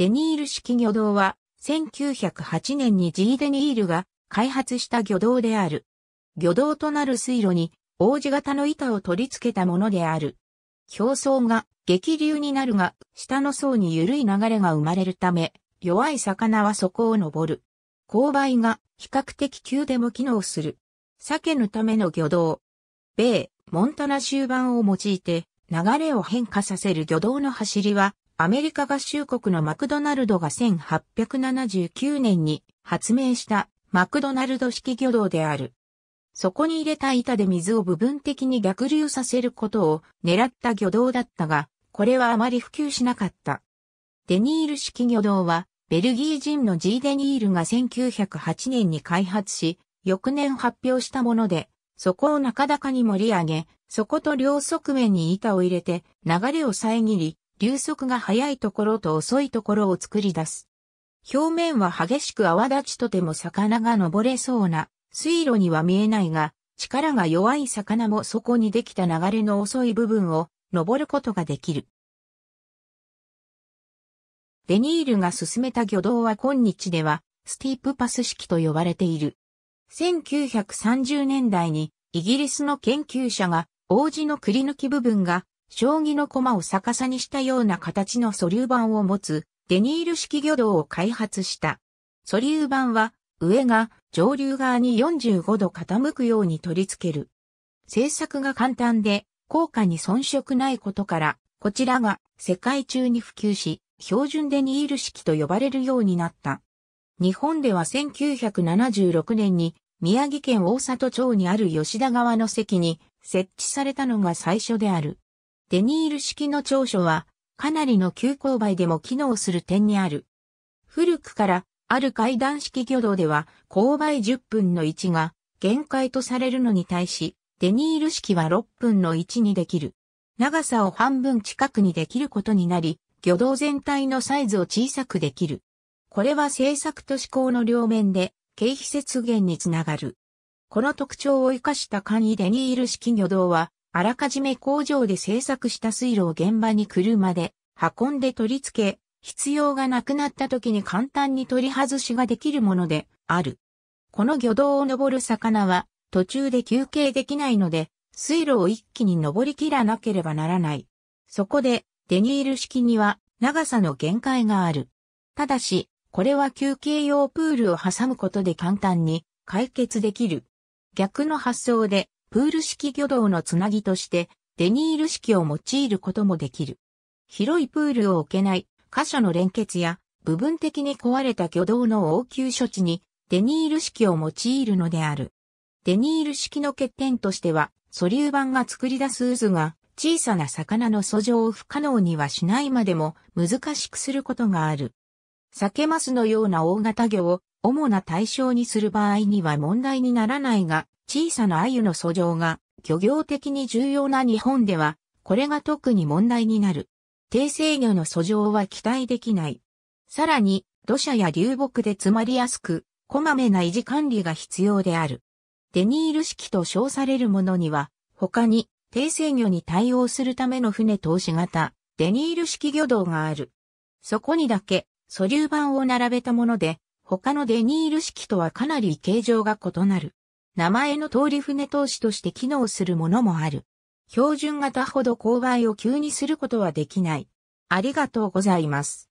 デニール式魚道は、1908年に G デニールが開発した魚道である。魚道となる水路に、王子型の板を取り付けたものである。表層が激流になるが、下の層に緩い流れが生まれるため、弱い魚は底を登る。勾配が比較的急でも機能する。鮭のための魚道。米、モンタナ終盤を用いて流れを変化させる魚道の走りはアメリカ合衆国のマクドナルドが1879年に発明したマクドナルド式魚道である。そこに入れた板で水を部分的に逆流させることを狙った魚道だったが、これはあまり普及しなかった。デニール式魚道は、ベルギー人のジーデニールが1908年に開発し、翌年発表したもので、そこを中高に盛り上げ、そこと両側面に板を入れて流れを遮り、流速が速いところと遅いところを作り出す。表面は激しく泡立ちとても魚が登れそうな水路には見えないが、力が弱い魚もそこにできた流れの遅い部分を登ることができる。デニールが進めた漁道は今日ではスティープパス式と呼ばれている。1930年代にイギリスの研究者が王子のくり抜き部分が将棋の駒を逆さにしたような形の素粒板を持つデニール式魚道を開発した。素粒板は上が上流側に45度傾くように取り付ける。製作が簡単で効果に遜色ないことから、こちらが世界中に普及し、標準デニール式と呼ばれるようになった。日本では1976年に宮城県大里町にある吉田川の席に設置されたのが最初である。デニール式の長所は、かなりの急勾配でも機能する点にある。古くから、ある階段式魚道では、勾配10分の1が、限界とされるのに対し、デニール式は6分の1にできる。長さを半分近くにできることになり、魚道全体のサイズを小さくできる。これは政策と思考の両面で、経費節減につながる。この特徴を生かした簡易デニール式魚道は、あらかじめ工場で製作した水路を現場に車で運んで取り付け、必要がなくなった時に簡単に取り外しができるものである。この魚道を登る魚は途中で休憩できないので、水路を一気に登り切らなければならない。そこで、デニール式には長さの限界がある。ただし、これは休憩用プールを挟むことで簡単に解決できる。逆の発想でプール式魚道のつなぎとして、デニール式を用いることもできる。広いプールを置けない箇所の連結や部分的に壊れた魚道の応急処置にデニール式を用いるのである。デニール式の欠点としては、素粒板が作り出す渦が小さな魚の遡上を不可能にはしないまでも難しくすることがある。サケマスのような大型魚を主な対象にする場合には問題にならないが、小さな鮎の遡上が漁業的に重要な日本では、これが特に問題になる。低制魚の遡上は期待できない。さらに、土砂や流木で詰まりやすく、こまめな維持管理が必要である。デニール式と称されるものには、他に、低制魚に対応するための船投資型、デニール式魚道がある。そこにだけ、素粒板を並べたもので、他のデニール式とはかなり形状が異なる。名前の通り船投資として機能するものもある。標準型ほど勾配を急にすることはできない。ありがとうございます。